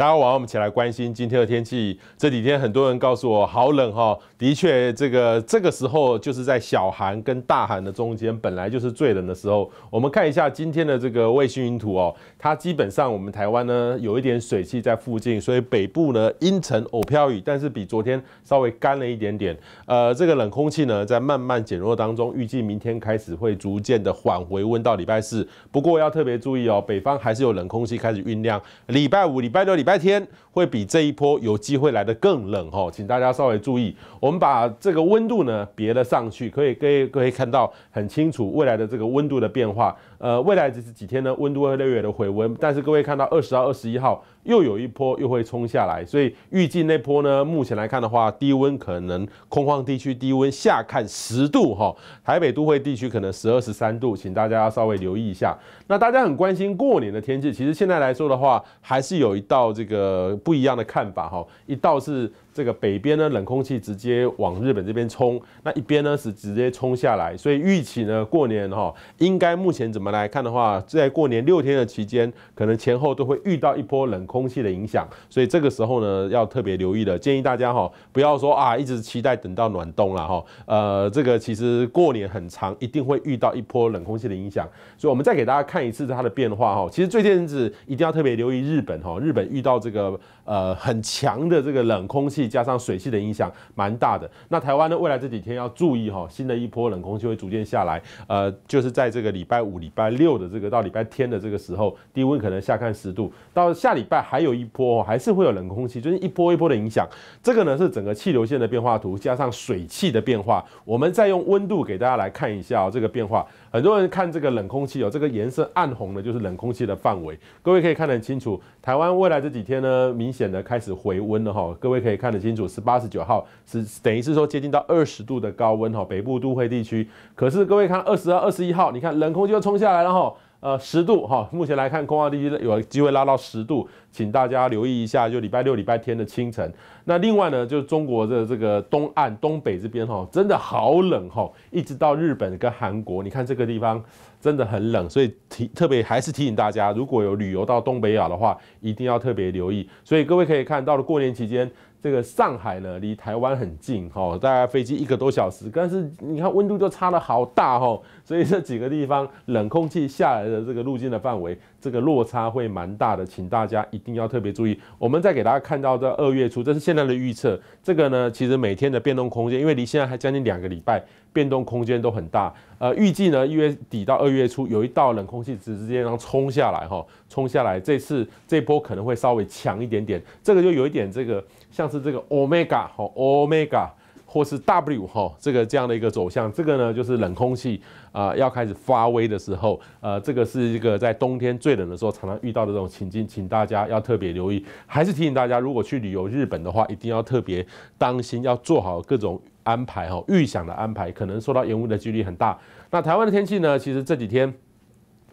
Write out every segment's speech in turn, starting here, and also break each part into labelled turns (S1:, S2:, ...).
S1: 大家晚上，我们一起来关心今天的天气。这几天很多人告诉我好冷哈，的确，这个这个时候就是在小寒跟大寒的中间，本来就是最冷的时候。我们看一下今天的这个卫星云图哦，它基本上我们台湾呢有一点水汽在附近，所以北部呢阴沉偶飘雨，但是比昨天稍微干了一点点。呃，这个冷空气呢在慢慢减弱当中，预计明天开始会逐渐的缓回温到礼拜四。不过要特别注意哦，北方还是有冷空气开始酝酿。礼拜五、礼拜六、礼拜。白天会比这一波有机会来的更冷哦，请大家稍微注意。我们把这个温度呢别了上去，可以以各位看到很清楚未来的这个温度的变化。呃，未来只是几天呢，温度会略的回温，但是各位看到二十号、二十一号。又有一波又会冲下来，所以预计那波呢，目前来看的话，低温可能空旷地区低温下看十度哈，台北都会地区可能十二十三度，请大家稍微留意一下。那大家很关心过年的天气，其实现在来说的话，还是有一道这个不一样的看法哈。一道是这个北边呢冷空气直接往日本这边冲，那一边呢是直接冲下来，所以预期呢过年哈，应该目前怎么来看的话，在过年六天的期间，可能前后都会遇到一波冷。空气的影响，所以这个时候呢，要特别留意的。建议大家哈，不要说啊，一直期待等到暖冬了哈。呃，这个其实过年很长，一定会遇到一波冷空气的影响。所以，我们再给大家看一次它的变化哈。其实最近日子一定要特别留意日本哈，日本遇到这个呃很强的这个冷空气，加上水汽的影响，蛮大的。那台湾呢，未来这几天要注意哈，新的一波冷空气会逐渐下来，呃，就是在这个礼拜五、礼拜六的这个到礼拜天的这个时候，低温可能下看十度，到下礼拜。还有一波，还是会有冷空气，就是一波一波的影响。这个呢是整个气流线的变化图，加上水汽的变化，我们再用温度给大家来看一下哦，这个变化。很多人看这个冷空气哦，这个颜色暗红的，就是冷空气的范围。各位可以看得很清楚，台湾未来这几天呢，明显的开始回温了哈。各位可以看得清楚，十八、十九号是等于是说接近到二十度的高温哈，北部都会地区。可是各位看，二十、二十一号，你看冷空气又冲下来了哈。呃，十度哈，目前来看，空旷地区有机会拉到十度，请大家留意一下，就礼拜六、礼拜天的清晨。那另外呢，就是中国的这个东岸、东北这边哈，真的好冷哈，一直到日本跟韩国，你看这个地方。真的很冷，所以提特别还是提醒大家，如果有旅游到东北亚的话，一定要特别留意。所以各位可以看到了，过年期间这个上海呢，离台湾很近，哦，大概飞机一个多小时，但是你看温度就差的好大，哦，所以这几个地方冷空气下来的这个路径的范围，这个落差会蛮大的，请大家一定要特别注意。我们再给大家看到在二月初，这是现在的预测，这个呢其实每天的变动空间，因为离现在还将近两个礼拜，变动空间都很大。呃，预计呢一月底到二月初有一道冷空气直接然后冲下来哈，冲下来这次这波可能会稍微强一点点，这个就有一点这个像是这个 omega 哈 omega 或是 w 哈这个这样的一个走向，这个呢就是冷空气啊要开始发威的时候，呃，这个是一个在冬天最冷的时候常常遇到的这种情境，请大家要特别留意。还是提醒大家，如果去旅游日本的话，一定要特别当心，要做好各种。安排哦，预想的安排可能受到延误的几率很大。那台湾的天气呢？其实这几天。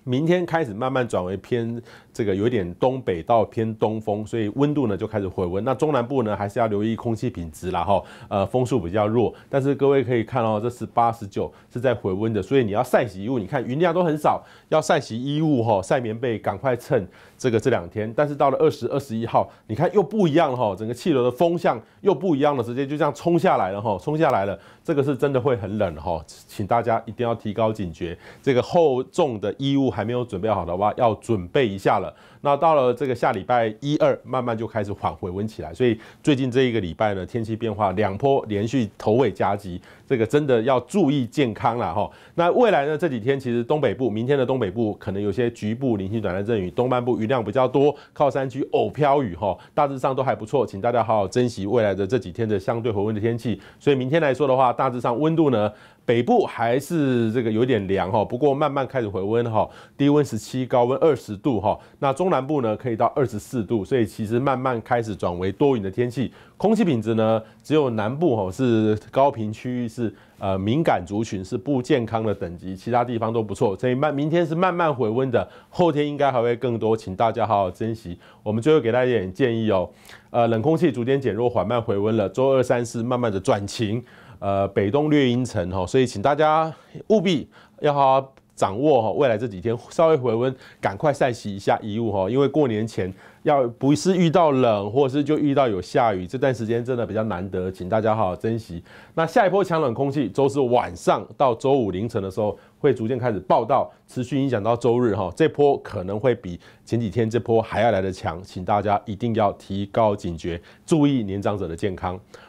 S1: 明天开始慢慢转为偏这个有一点东北到偏东风，所以温度呢就开始回温。那中南部呢还是要留意空气品质啦哈。呃，风速比较弱，但是各位可以看到，这十八、十九是在回温的，所以你要晒洗衣物，你看云量都很少，要晒洗衣物哈，晒棉被赶快趁这个这两天。但是到了二十二十一号，你看又不一样了哈，整个气流的风向又不一样了，直接就这样冲下来了哈，冲下来了，这个是真的会很冷哈，请大家一定要提高警觉，这个厚重的衣物。还没有准备好的话，要准备一下了。那到了这个下礼拜一二，慢慢就开始缓回温起来。所以最近这一个礼拜呢，天气变化两波连续头尾夹击，这个真的要注意健康了哈。那未来呢这几天，其实东北部，明天的东北部可能有些局部零星短暂阵雨，东半部雨量比较多，靠山区偶飘雨哈。大致上都还不错，请大家好好珍惜未来的这几天的相对回温的天气。所以明天来说的话，大致上温度呢，北部还是这个有点凉哈，不过慢慢开始回温哈，低温十七，高温二十度哈。那中南。南部呢可以到二十四度，所以其实慢慢开始转为多云的天气。空气品质呢，只有南部哦是高频区域是呃敏感族群是不健康的等级，其他地方都不错。所以慢，明天是慢慢回温的，后天应该还会更多，请大家好好珍惜。我们最后给大家一点建议哦，呃，冷空气逐渐减弱，缓慢回温了。周二、三、四慢慢的转晴，呃，北东略阴沉哦，所以请大家务必要好好。掌握哈，未来这几天稍微回温，赶快晒洗一下衣物哈。因为过年前要不是遇到冷，或是就遇到有下雨，这段时间真的比较难得，请大家好好珍惜。那下一波强冷空气，周四晚上到周五凌晨的时候会逐渐开始报道，持续影响到周日哈。这波可能会比前几天这波还要来得强，请大家一定要提高警觉，注意年长者的健康。